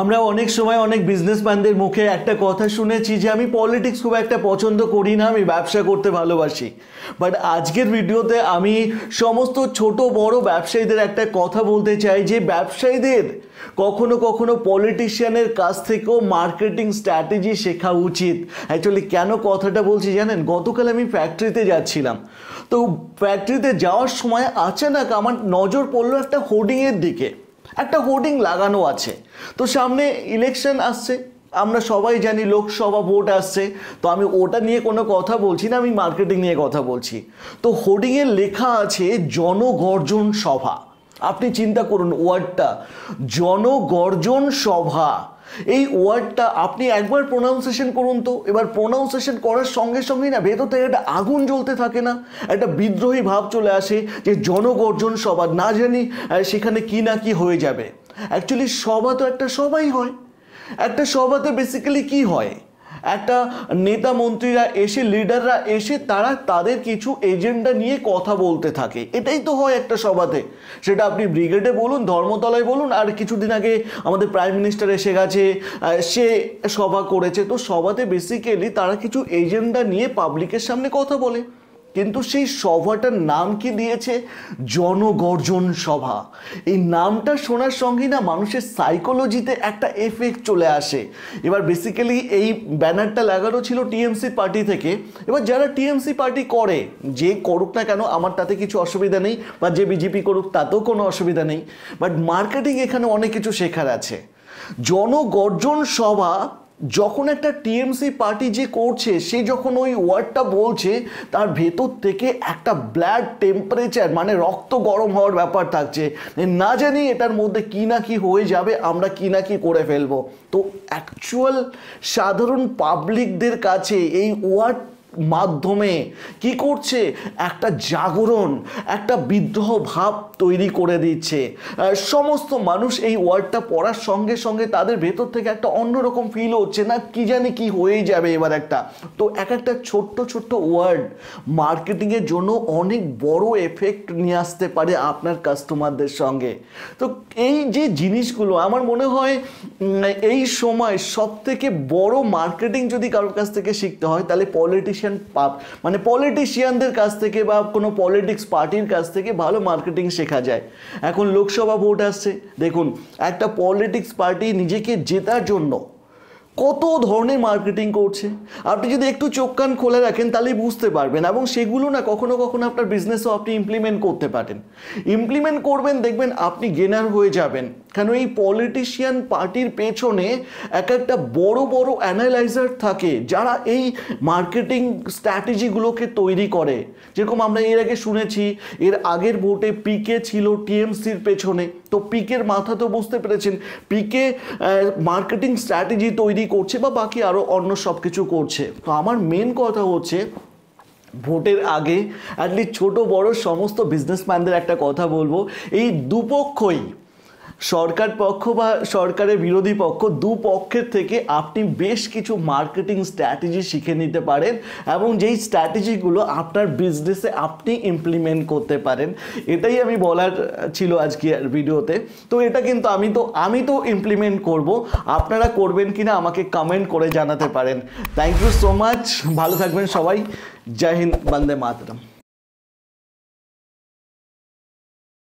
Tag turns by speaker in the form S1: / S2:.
S1: আমরা অনেক সময় অনেক বিজনেসম্যানদের মুখে একটা কথা শুনেছি যে আমি পলিটিক্স খুব একটা পছন্দ করি না আমি ব্যবসা করতে ভালোবাসি বাট আজকের ভিডিওতে আমি সমস্ত ছোট বড় ব্যবসায়ীদের একটা কথা বলতে চাই যে ব্যবসায়ীদের কখনো কখনো পলিটিশিয়ানের কাছ থেকেও মার্কেটিং স্ট্র্যাটেজি শেখা উচিত অ্যাকচুয়ালি কেন কথাটা বলছি জানেন গতকাল আমি ফ্যাক্টরিতে যাচ্ছিলাম তো ফ্যাক্টরিতে যাওয়ার সময় আচানক আমার নজর পড়লো একটা হোর্ডিংয়ের দিকে একটা হোর্ডিং লাগানো আছে তো সামনে ইলেকশন আসছে আমরা সবাই জানি লোকসভা ভোট আসছে তো আমি ওটা নিয়ে কোনো কথা বলছি না আমি মার্কেটিং নিয়ে কথা বলছি তো হোর্ডিংয়ে লেখা আছে জনগর্জন সভা আপনি চিন্তা করুন ওয়ার্ডটা জনগর্জন সভা এই ওয়ার্ডটা আপনি একবার প্রোনাউন্সিয়েশন করুন তো এবার প্রোনাউন্সিয়েশন করার সঙ্গে সঙ্গেই না ভেতর থেকে একটা আগুন জ্বলতে থাকে না একটা বিদ্রোহী ভাব চলে আসে যে জনগর্জন সবার না জানি সেখানে কি না কি হয়ে যাবে অ্যাকচুয়ালি সভা তো একটা সবাই হয় একটা সভাতে বেসিক্যালি কি হয় একটা নেতা মন্ত্রীরা এসে লিডাররা এসে তারা তাদের কিছু এজেন্ডা নিয়ে কথা বলতে থাকে এটাই তো হয় একটা সভাতে সেটা আপনি ব্রিগেডে বলুন ধর্মতলায় বলুন আর কিছুদিন আগে আমাদের প্রাইম মিনিস্টার এসে গেছে সে সভা করেছে তো সভাতে বেসিক্যালি তারা কিছু এজেন্ডা নিয়ে পাবলিকের সামনে কথা বলে কিন্তু সেই সভাটার নাম কি দিয়েছে জনগর্জন সভা এই নামটা শোনার সঙ্গেই না মানুষের সাইকোলজিতে একটা এফেক্ট চলে আসে এবার বেসিক্যালি এই ব্যানারটা লাগানো ছিল টিএমসি পার্টি থেকে এবার যারা টিএমসি পার্টি করে যে করুক না কেন আমার তাতে কিছু অসুবিধা নেই বা যে বিজেপি করুক তাতেও কোনো অসুবিধা নেই বাট মার্কেটিং এখানে অনেক কিছু শেখার আছে জনগর্জন সভা যখন একটা টিএমসি পার্টি যে করছে সে যখন ওই ওয়ার্ডটা বলছে তার ভেতর থেকে একটা ব্লাড টেম্পারেচার মানে রক্ত গরম হওয়ার ব্যাপার থাকছে না জানি এটার মধ্যে কী না কী হয়ে যাবে আমরা কী না কী করে ফেলবো তো অ্যাকচুয়াল সাধারণ পাবলিকদের কাছে এই ওয়ার্ড মাধ্যমে কি করছে একটা জাগরণ একটা বিদ্রোহ ভাব তৈরি করে দিচ্ছে সমস্ত মানুষ এই ওয়ার্ডটা পড়ার সঙ্গে সঙ্গে তাদের ভেতর থেকে একটা অন্যরকম ফিল হচ্ছে না কি জানি কি হয়ে যাবে এবার একটা তো এক একটা ছোট্ট ছোট্ট ওয়ার্ড মার্কেটিংয়ের জন্য অনেক বড় এফেক্ট নিয়ে আসতে পারে আপনার কাস্টমারদের সঙ্গে তো এই যে জিনিসগুলো আমার মনে হয় এই সময় সব থেকে বড় মার্কেটিং যদি কারোর কাছ থেকে শিখতে হয় তাহলে পলিটিশিয়ান পলিটিশিয়ান মানে পলিটিশিয়ানদের কাছ থেকে বা কোনো পলিটিক্স পার্টির কাছ থেকে ভালো মার্কেটিং শেখা যায় এখন লোকসভা ভোট আসছে দেখুন একটা পলিটিক্স পার্টি নিজেকে জেতার জন্য কত ধরনের মার্কেটিং করছে আপনি যদি একটু চোখ কান খোলা রাখেন তাহলেই বুঝতে পারবেন এবং সেগুলো না কখনো কখনো আপনার বিজনেসও আপনি ইমপ্লিমেন্ট করতে পারেন ইমপ্লিমেন্ট করবেন দেখবেন আপনি গেনার হয়ে যাবেন কেন এই পলিটিশিয়ান পার্টির পেছনে এক একটা বড় বড় অ্যানালাইজার থাকে যারা এই মার্কেটিং স্ট্র্যাটেজিগুলোকে তৈরি করে যেরকম আমরা এর আগে শুনেছি এর আগের ভোটে পিকে ছিল টিএমসির পেছনে তো পিকের মাথা তো বুঝতে পেরেছেন পিকে মার্কেটিং স্ট্র্যাটেজি তৈরি করছে বা বাকি আরও অন্য সব কিছু করছে তো আমার মেন কথা হচ্ছে ভোটের আগে অ্যাটলিস্ট ছোট বড় সমস্ত বিজনেসম্যানদের একটা কথা বলবো এই দুপক্ষই সরকার পক্ষ বা সরকারের বিরোধী পক্ষ দু পক্ষের থেকে আপনি বেশ কিছু মার্কেটিং স্ট্র্যাটেজি শিখে নিতে পারেন এবং যেই স্ট্র্যাটেজিগুলো আপনার বিজনেসে আপনি ইমপ্লিমেন্ট করতে পারেন এটাই আমি বলার ছিল আজকে ভিডিওতে তো এটা কিন্তু আমি তো আমি তো ইমপ্লিমেন্ট করব আপনারা করবেন কিনা আমাকে কমেন্ট করে জানাতে পারেন থ্যাংক ইউ সো মাচ ভালো থাকবেন সবাই জয় হিন্দ বন্দে মাতরম